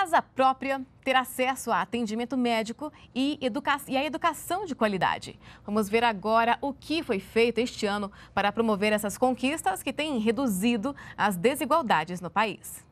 Casa Própria ter acesso a atendimento médico e, educa e a educação de qualidade. Vamos ver agora o que foi feito este ano para promover essas conquistas que têm reduzido as desigualdades no país.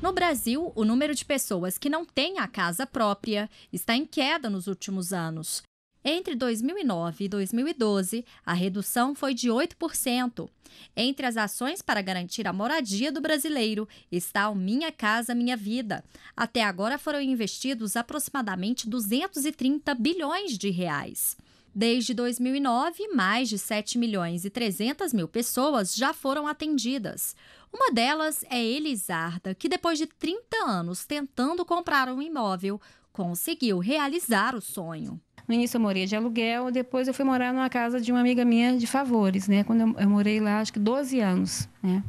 No Brasil, o número de pessoas que não têm a casa própria está em queda nos últimos anos. Entre 2009 e 2012, a redução foi de 8%. Entre as ações para garantir a moradia do brasileiro está o Minha Casa Minha Vida. Até agora foram investidos aproximadamente 230 bilhões de reais. Desde 2009, mais de 7 milhões e 300 mil pessoas já foram atendidas. Uma delas é Elisarda, que depois de 30 anos tentando comprar um imóvel, conseguiu realizar o sonho. No início eu morei de aluguel, depois eu fui morar numa casa de uma amiga minha de favores, né? Quando eu, eu morei lá, acho que 12 anos, né?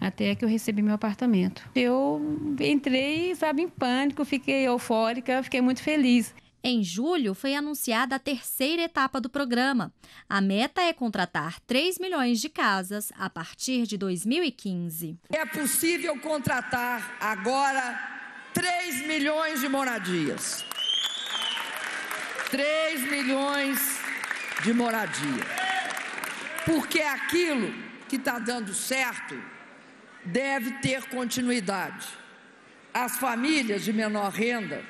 até que eu recebi meu apartamento. Eu entrei, sabe, em pânico, fiquei eufórica, fiquei muito feliz. Em julho foi anunciada a terceira etapa do programa. A meta é contratar 3 milhões de casas a partir de 2015. É possível contratar agora 3 milhões de moradias. 3 milhões de moradia. Porque aquilo que está dando certo deve ter continuidade. As famílias de menor renda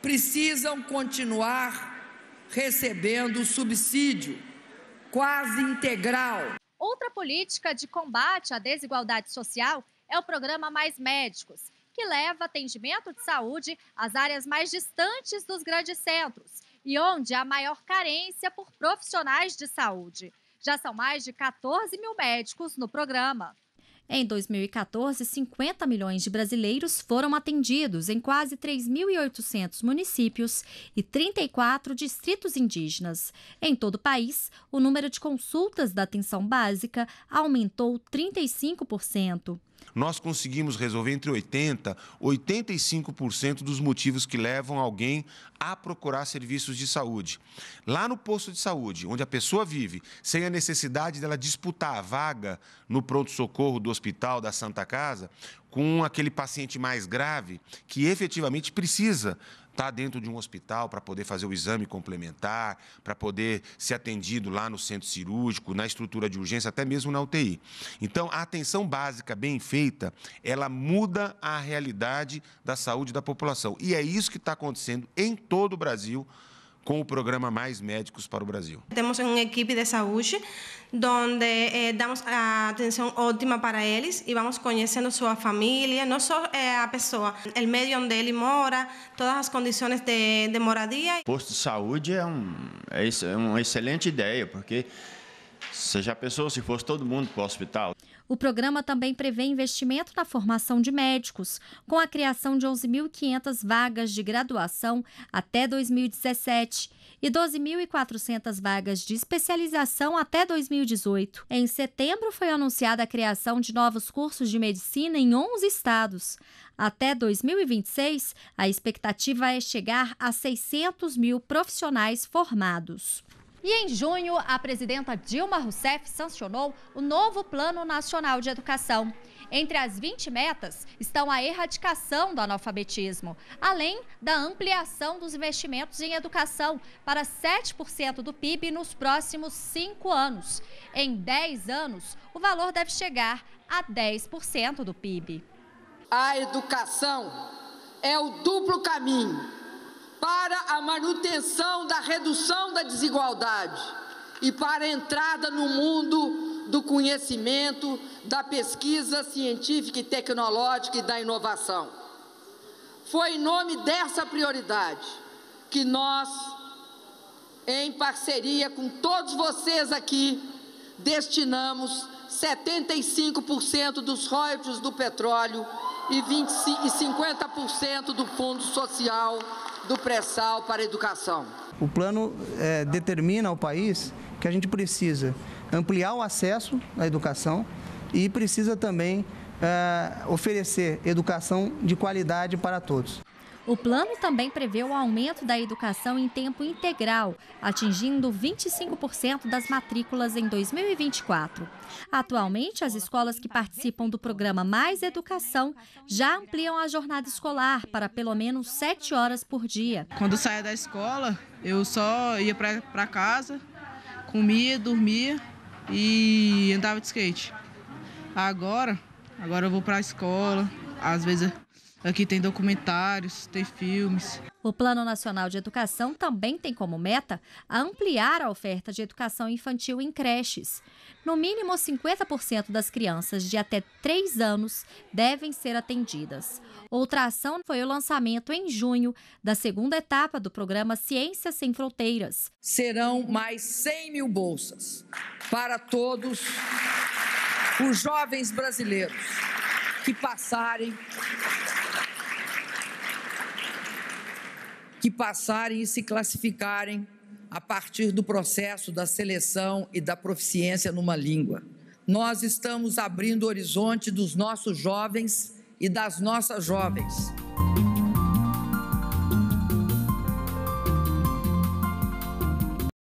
precisam continuar recebendo subsídio quase integral. Outra política de combate à desigualdade social é o programa Mais Médicos, que leva atendimento de saúde às áreas mais distantes dos grandes centros e onde há maior carência por profissionais de saúde. Já são mais de 14 mil médicos no programa. Em 2014, 50 milhões de brasileiros foram atendidos em quase 3.800 municípios e 34 distritos indígenas. Em todo o país, o número de consultas da atenção básica aumentou 35% nós conseguimos resolver entre 80% e 85% dos motivos que levam alguém a procurar serviços de saúde. Lá no posto de saúde, onde a pessoa vive, sem a necessidade dela disputar a vaga no pronto-socorro do hospital, da Santa Casa, com aquele paciente mais grave que efetivamente precisa estar tá dentro de um hospital para poder fazer o exame complementar, para poder ser atendido lá no centro cirúrgico, na estrutura de urgência, até mesmo na UTI. Então, a atenção básica bem feita, ela muda a realidade da saúde da população. E é isso que está acontecendo em todo o Brasil com o programa Mais Médicos para o Brasil. Temos uma equipe de saúde onde eh, damos a atenção ótima para eles e vamos conhecendo sua família, não só eh, a pessoa, o meio onde ele mora, todas as condições de, de moradia. Posto de saúde é, um, é, é uma excelente ideia, porque você já pensou se fosse todo mundo para o hospital? O programa também prevê investimento na formação de médicos, com a criação de 11.500 vagas de graduação até 2017 e 12.400 vagas de especialização até 2018. Em setembro foi anunciada a criação de novos cursos de medicina em 11 estados. Até 2026, a expectativa é chegar a 600 mil profissionais formados. E em junho, a presidenta Dilma Rousseff sancionou o novo Plano Nacional de Educação. Entre as 20 metas estão a erradicação do analfabetismo, além da ampliação dos investimentos em educação para 7% do PIB nos próximos cinco anos. Em 10 anos, o valor deve chegar a 10% do PIB. A educação é o duplo caminho para a manutenção da redução da desigualdade e para a entrada no mundo do conhecimento, da pesquisa científica e tecnológica e da inovação. Foi em nome dessa prioridade que nós, em parceria com todos vocês aqui, destinamos 75% dos royalties do petróleo e, e 50% do Fundo Social do pré-sal para a educação. O plano é, determina ao país que a gente precisa ampliar o acesso à educação e precisa também é, oferecer educação de qualidade para todos. O plano também prevê o aumento da educação em tempo integral, atingindo 25% das matrículas em 2024. Atualmente, as escolas que participam do programa Mais Educação já ampliam a jornada escolar para pelo menos 7 horas por dia. Quando saía da escola, eu só ia para casa, comia, dormia e andava de skate. Agora, agora eu vou para a escola, às vezes Aqui tem documentários, tem filmes. O Plano Nacional de Educação também tem como meta ampliar a oferta de educação infantil em creches. No mínimo, 50% das crianças de até 3 anos devem ser atendidas. Outra ação foi o lançamento em junho da segunda etapa do programa Ciências Sem Fronteiras. Serão mais 100 mil bolsas para todos os jovens brasileiros que passarem que passarem e se classificarem a partir do processo da seleção e da proficiência numa língua. Nós estamos abrindo o horizonte dos nossos jovens e das nossas jovens.